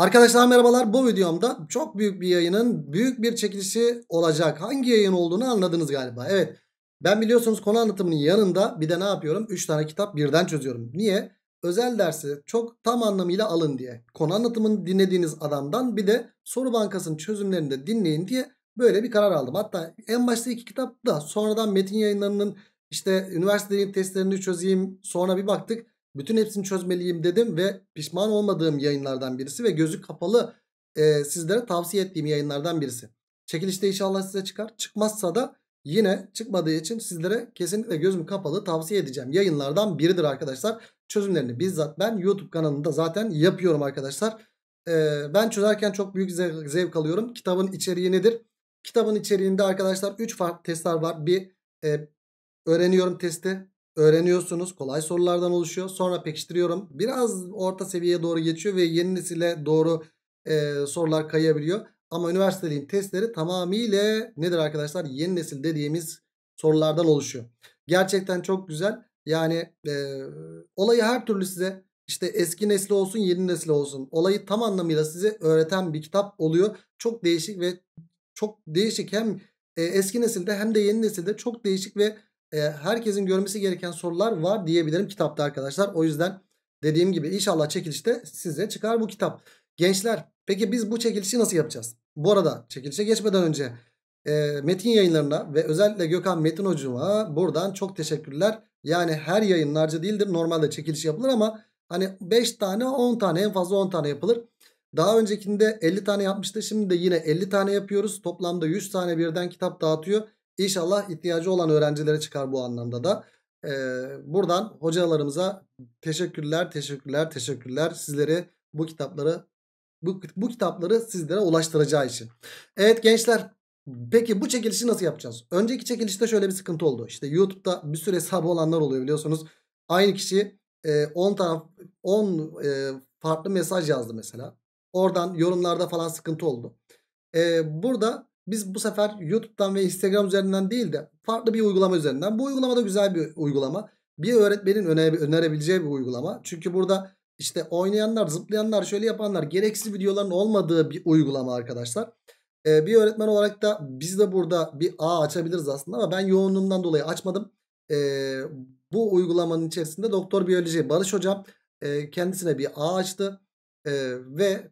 Arkadaşlar merhabalar bu videomda çok büyük bir yayının büyük bir çekilişi olacak. Hangi yayın olduğunu anladınız galiba. Evet ben biliyorsunuz konu anlatımının yanında bir de ne yapıyorum? 3 tane kitap birden çözüyorum. Niye? Özel dersi çok tam anlamıyla alın diye. Konu anlatımını dinlediğiniz adamdan bir de soru bankasının çözümlerini de dinleyin diye böyle bir karar aldım. Hatta en başta iki kitap da sonradan metin yayınlarının işte üniversitenin testlerini çözeyim sonra bir baktık bütün hepsini çözmeliyim dedim ve pişman olmadığım yayınlardan birisi ve gözü kapalı e, sizlere tavsiye ettiğim yayınlardan birisi. Çekilişte inşallah size çıkar. Çıkmazsa da yine çıkmadığı için sizlere kesinlikle gözüm kapalı tavsiye edeceğim yayınlardan biridir arkadaşlar. Çözümlerini bizzat ben YouTube kanalında zaten yapıyorum arkadaşlar. Ee, ben çözerken çok büyük zevk, zevk alıyorum. Kitabın içeriği nedir? Kitabın içeriğinde arkadaşlar 3 farklı testler var. Bir e, öğreniyorum testi öğreniyorsunuz. Kolay sorulardan oluşuyor. Sonra pekiştiriyorum. Biraz orta seviyeye doğru geçiyor ve yeni nesile doğru e, sorular kayabiliyor. Ama üniversiteliğin testleri tamamıyla nedir arkadaşlar? Yeni nesil dediğimiz sorulardan oluşuyor. Gerçekten çok güzel. Yani e, olayı her türlü size işte eski nesli olsun yeni nesli olsun olayı tam anlamıyla size öğreten bir kitap oluyor. Çok değişik ve çok değişik hem e, eski nesilde hem de yeni nesilde çok değişik ve e, herkesin görmesi gereken sorular var diyebilirim kitapta arkadaşlar. O yüzden dediğim gibi inşallah çekilişte size çıkar bu kitap. Gençler peki biz bu çekilişi nasıl yapacağız? Bu arada çekilişe geçmeden önce e, Metin yayınlarına ve özellikle Gökhan Metin Hocuma buradan çok teşekkürler. Yani her yayınlarca değildir. Normalde çekiliş yapılır ama hani 5 tane 10 tane en fazla 10 tane yapılır. Daha öncekinde 50 tane yapmıştı. Şimdi de yine 50 tane yapıyoruz. Toplamda 100 tane birden kitap dağıtıyor. İnşallah ihtiyacı olan öğrencilere çıkar bu anlamda da. Ee, buradan hocalarımıza teşekkürler, teşekkürler, teşekkürler. Sizleri bu kitapları bu, bu kitapları sizlere ulaştıracağı için. Evet gençler Peki bu çekilişi nasıl yapacağız? Önceki çekilişte şöyle bir sıkıntı oldu. İşte YouTube'da bir sürü hesabı olanlar oluyor biliyorsunuz. Aynı kişi 10 e, taraf 10 e, farklı mesaj yazdı mesela. Oradan yorumlarda falan sıkıntı oldu. E, burada biz bu sefer YouTube'dan ve Instagram üzerinden değil de farklı bir uygulama üzerinden. Bu uygulama da güzel bir uygulama. Bir öğretmenin öne, önerebileceği bir uygulama. Çünkü burada işte oynayanlar, zıplayanlar, şöyle yapanlar gereksiz videoların olmadığı bir uygulama arkadaşlar. Ee, bir öğretmen olarak da biz de burada bir ağ açabiliriz aslında ama ben yoğunluğumdan dolayı açmadım. Ee, bu uygulamanın içerisinde doktor biyoloji Barış Hocam e, kendisine bir ağ açtı. E, ve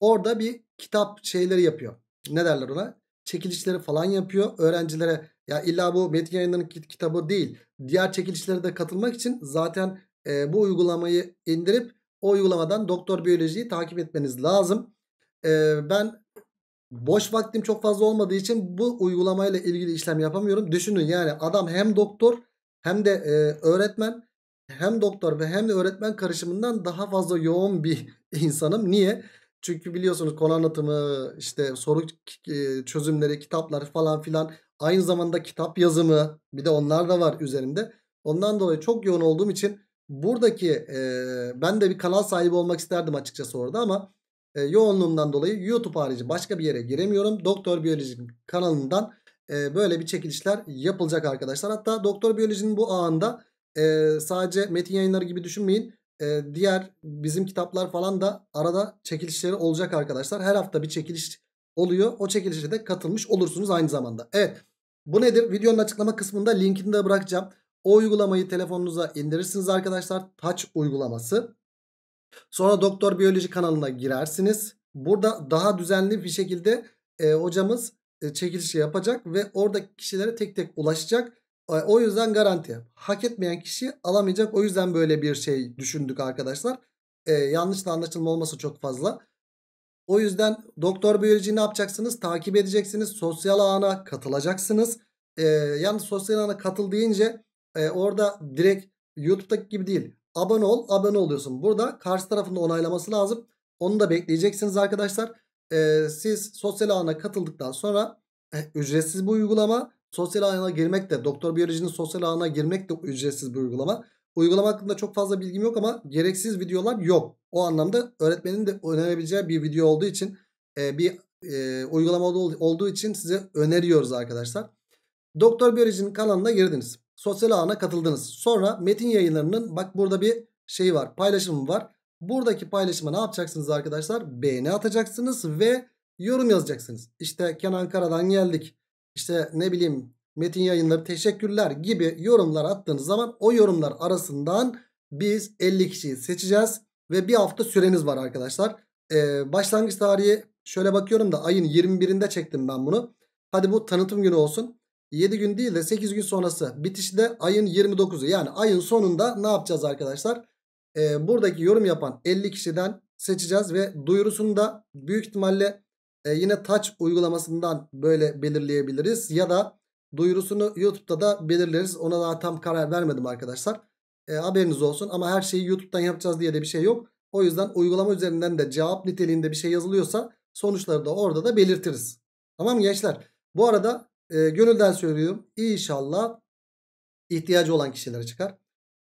orada bir kitap şeyleri yapıyor ne derler ona? Çekilişleri falan yapıyor. Öğrencilere ya illa bu Metin Yayınları'nın kitabı değil. Diğer çekilişlere de katılmak için zaten e, bu uygulamayı indirip o uygulamadan doktor biyolojiyi takip etmeniz lazım. E, ben boş vaktim çok fazla olmadığı için bu uygulamayla ilgili işlem yapamıyorum. Düşünün yani adam hem doktor hem de e, öğretmen hem doktor ve hem de öğretmen karışımından daha fazla yoğun bir insanım. Niye? Çünkü biliyorsunuz konu anlatımı, işte soru e, çözümleri, kitaplar falan filan. Aynı zamanda kitap yazımı bir de onlar da var üzerinde. Ondan dolayı çok yoğun olduğum için buradaki e, ben de bir kanal sahibi olmak isterdim açıkçası orada ama e, yoğunluğumdan dolayı YouTube harici başka bir yere giremiyorum. Doktor Biyoloji kanalından e, böyle bir çekilişler yapılacak arkadaşlar. Hatta Doktor Biyoloji'nin bu ağında e, sadece metin yayınları gibi düşünmeyin e, diğer bizim kitaplar falan da arada çekilişleri olacak arkadaşlar. Her hafta bir çekiliş oluyor. O çekilişe de katılmış olursunuz aynı zamanda. Evet bu nedir? Videonun açıklama kısmında linkini de bırakacağım. O uygulamayı telefonunuza indirirsiniz arkadaşlar. Touch uygulaması. Sonra Doktor Biyoloji kanalına girersiniz. Burada daha düzenli bir şekilde e, hocamız e, çekilişi yapacak ve oradaki kişilere tek tek ulaşacak. E, o yüzden garanti. Hak etmeyen kişi alamayacak. O yüzden böyle bir şey düşündük arkadaşlar. Ee, yanlış da anlaşılma olması çok fazla. O yüzden doktor biyoloji ne yapacaksınız? Takip edeceksiniz. Sosyal ağına katılacaksınız. Ee, yalnız sosyal ağına katıl deyince e, orada direkt YouTube'daki gibi değil. Abone ol, abone oluyorsun. Burada karşı tarafında onaylaması lazım. Onu da bekleyeceksiniz arkadaşlar. Ee, siz sosyal ağına katıldıktan sonra e, ücretsiz bu uygulama Sosyal ağına girmek de doktor biyolojinin sosyal ağına girmek de ücretsiz bir uygulama. Uygulama hakkında çok fazla bilgim yok ama gereksiz videolar yok. O anlamda öğretmenin de önerebileceği bir video olduğu için e, bir e, uygulama olduğu için size öneriyoruz arkadaşlar. Doktor Biyoloji'nin kanalına girdiniz. Sosyal ağına katıldınız. Sonra metin yayınlarının bak burada bir şey var paylaşımı var. Buradaki paylaşıma ne yapacaksınız arkadaşlar? Beğeni atacaksınız ve yorum yazacaksınız. İşte Kenan Kara'dan geldik işte ne bileyim metin yayınları teşekkürler gibi yorumlar attığınız zaman o yorumlar arasından biz 50 kişiyi seçeceğiz. Ve bir hafta süreniz var arkadaşlar. Ee, başlangıç tarihi şöyle bakıyorum da ayın 21'inde çektim ben bunu. Hadi bu tanıtım günü olsun. 7 gün değil de 8 gün sonrası bitişi de ayın 29'u. Yani ayın sonunda ne yapacağız arkadaşlar? Ee, buradaki yorum yapan 50 kişiden seçeceğiz ve duyurusunu da büyük ihtimalle e, yine touch uygulamasından böyle belirleyebiliriz. Ya da duyurusunu YouTube'da da belirleriz. Ona daha tam karar vermedim arkadaşlar. E, haberiniz olsun ama her şeyi YouTube'dan yapacağız diye de bir şey yok. O yüzden uygulama üzerinden de cevap niteliğinde bir şey yazılıyorsa sonuçları da orada da belirtiriz. Tamam gençler? Bu arada e, gönülden söylüyorum. İnşallah ihtiyacı olan kişilere çıkar.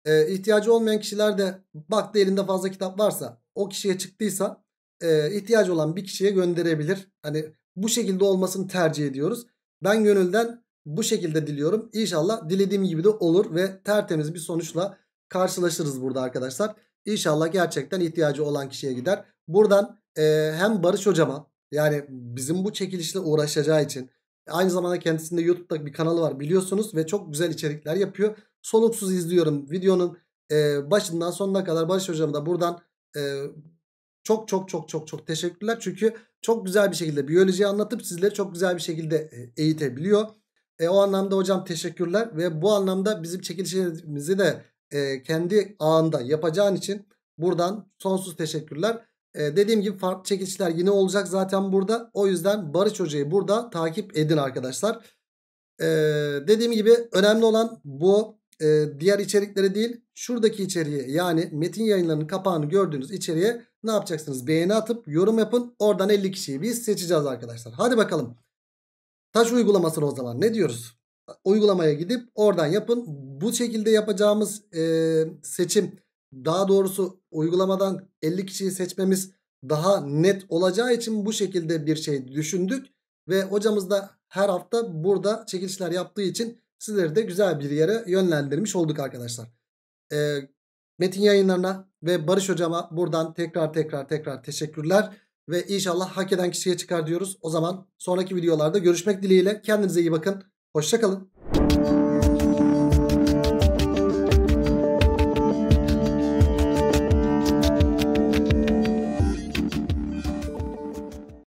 E, ihtiyacı olmayan kişiler de baktı elinde fazla kitap varsa o kişiye çıktıysa e, ihtiyacı olan bir kişiye gönderebilir. Hani bu şekilde olmasını tercih ediyoruz. Ben gönülden bu şekilde diliyorum. İnşallah dilediğim gibi de olur ve tertemiz bir sonuçla karşılaşırız burada arkadaşlar. İnşallah gerçekten ihtiyacı olan kişiye gider. Buradan e, hem Barış hocama yani bizim bu çekilişle uğraşacağı için aynı zamanda kendisinde YouTube'da bir kanalı var biliyorsunuz ve çok güzel içerikler yapıyor. Soluksuz izliyorum videonun e, başından sonuna kadar Barış hocama da buradan e, çok çok çok çok çok teşekkürler. Çünkü çok güzel bir şekilde biyolojiyi anlatıp sizleri çok güzel bir şekilde e, eğitebiliyor. E, o anlamda hocam teşekkürler ve bu anlamda bizim çekilişimizi de e, kendi ağında yapacağın için buradan sonsuz teşekkürler. E, dediğim gibi farklı çekilişler yine olacak zaten burada. O yüzden Barış Hoca'yı burada takip edin arkadaşlar. E, dediğim gibi önemli olan bu e, diğer içerikleri değil şuradaki içeriğe yani metin yayınlarının kapağını gördüğünüz içeriğe ne yapacaksınız? Beğeni atıp yorum yapın. Oradan 50 kişiyi biz seçeceğiz arkadaşlar. Hadi bakalım. Taş uygulamasını o zaman ne diyoruz? Uygulamaya gidip oradan yapın. Bu şekilde yapacağımız e, seçim daha doğrusu uygulamadan 50 kişiyi seçmemiz daha net olacağı için bu şekilde bir şey düşündük. Ve hocamız da her hafta burada çekilişler yaptığı için sizleri de güzel bir yere yönlendirmiş olduk arkadaşlar. E, Metin yayınlarına ve Barış hocama buradan tekrar tekrar tekrar teşekkürler. Ve inşallah hak eden kişiye çıkar diyoruz. O zaman sonraki videolarda görüşmek dileğiyle. Kendinize iyi bakın. Hoşçakalın.